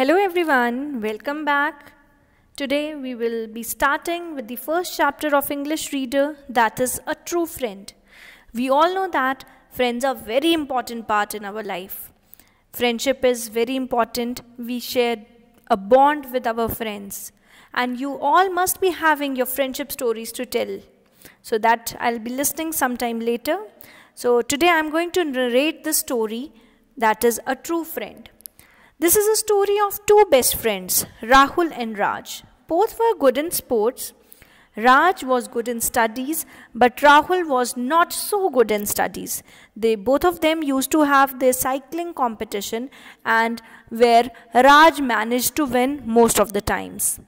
Hello everyone, welcome back. Today we will be starting with the first chapter of English Reader that is a true friend. We all know that friends are very important part in our life. Friendship is very important. We share a bond with our friends and you all must be having your friendship stories to tell. So that I'll be listening sometime later. So today I'm going to narrate the story that is a true friend. This is a story of two best friends, Rahul and Raj. Both were good in sports. Raj was good in studies, but Rahul was not so good in studies. They both of them used to have their cycling competition and where Raj managed to win most of the times.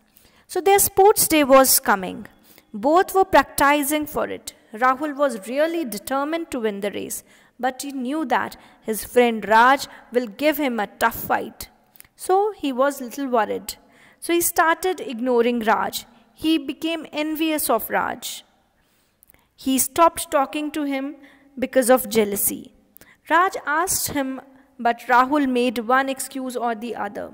So their sports day was coming. Both were practicing for it. Rahul was really determined to win the race, but he knew that his friend Raj will give him a tough fight. So he was little worried. So he started ignoring Raj. He became envious of Raj. He stopped talking to him because of jealousy. Raj asked him, but Rahul made one excuse or the other.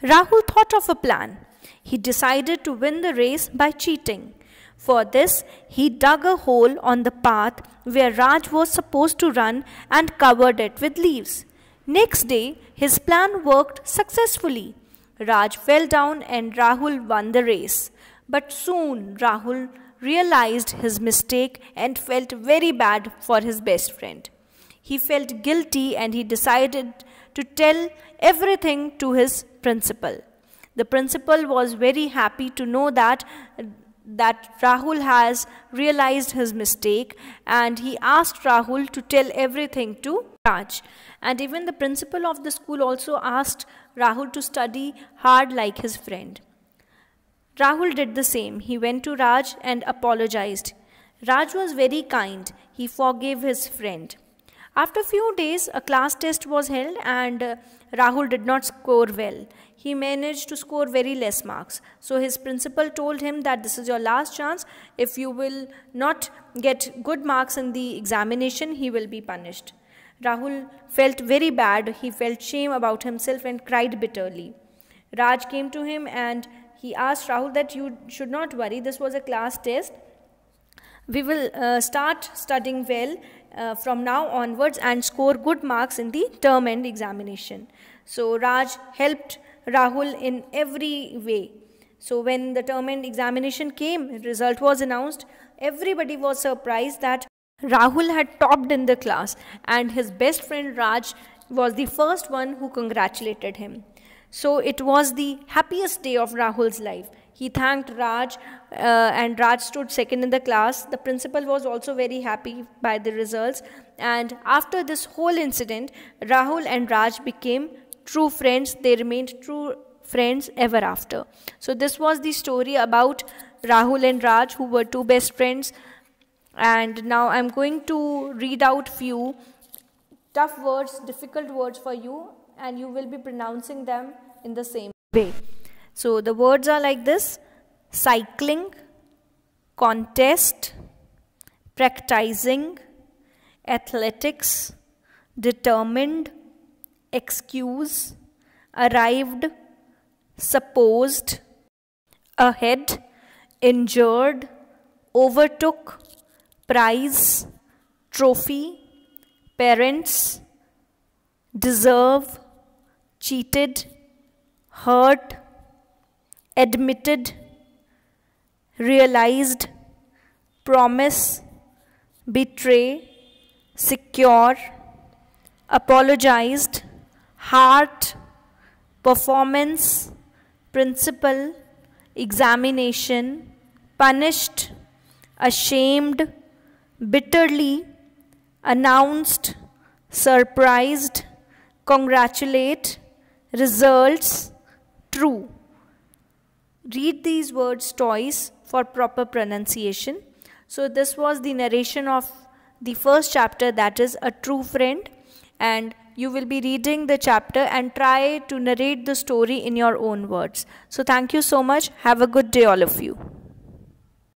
Rahul thought of a plan. He decided to win the race by cheating. For this, he dug a hole on the path where Raj was supposed to run and covered it with leaves. Next day, his plan worked successfully. Raj fell down and Rahul won the race. But soon Rahul realized his mistake and felt very bad for his best friend. He felt guilty and he decided to tell everything to his principal. The principal was very happy to know that that Rahul has realized his mistake and he asked Rahul to tell everything to Raj. And even the principal of the school also asked Rahul to study hard like his friend. Rahul did the same. He went to Raj and apologized. Raj was very kind. He forgave his friend. After few days, a class test was held and uh, Rahul did not score well. He managed to score very less marks. So his principal told him that this is your last chance. If you will not get good marks in the examination, he will be punished. Rahul felt very bad. He felt shame about himself and cried bitterly. Raj came to him and he asked Rahul that you should not worry. This was a class test. We will uh, start studying well uh, from now onwards and score good marks in the term end examination. So Raj helped Rahul in every way. So when the term end examination came, result was announced, everybody was surprised that Rahul had topped in the class and his best friend Raj was the first one who congratulated him. So it was the happiest day of Rahul's life. He thanked Raj, uh, and Raj stood second in the class. The principal was also very happy by the results. And after this whole incident, Rahul and Raj became true friends. They remained true friends ever after. So, this was the story about Rahul and Raj, who were two best friends. And now I'm going to read out few tough words, difficult words for you, and you will be pronouncing them in the same way. So the words are like this cycling, contest, practicing, athletics, determined, excuse, arrived, supposed, ahead, injured, overtook, prize, trophy, parents, deserve, cheated, hurt, admitted, realized, promise, betray, secure, apologized, heart, performance, principle, examination, punished, ashamed, bitterly, announced, surprised, congratulate, results, true. Read these words twice for proper pronunciation. So this was the narration of the first chapter that is A True Friend and you will be reading the chapter and try to narrate the story in your own words. So thank you so much. Have a good day all of you.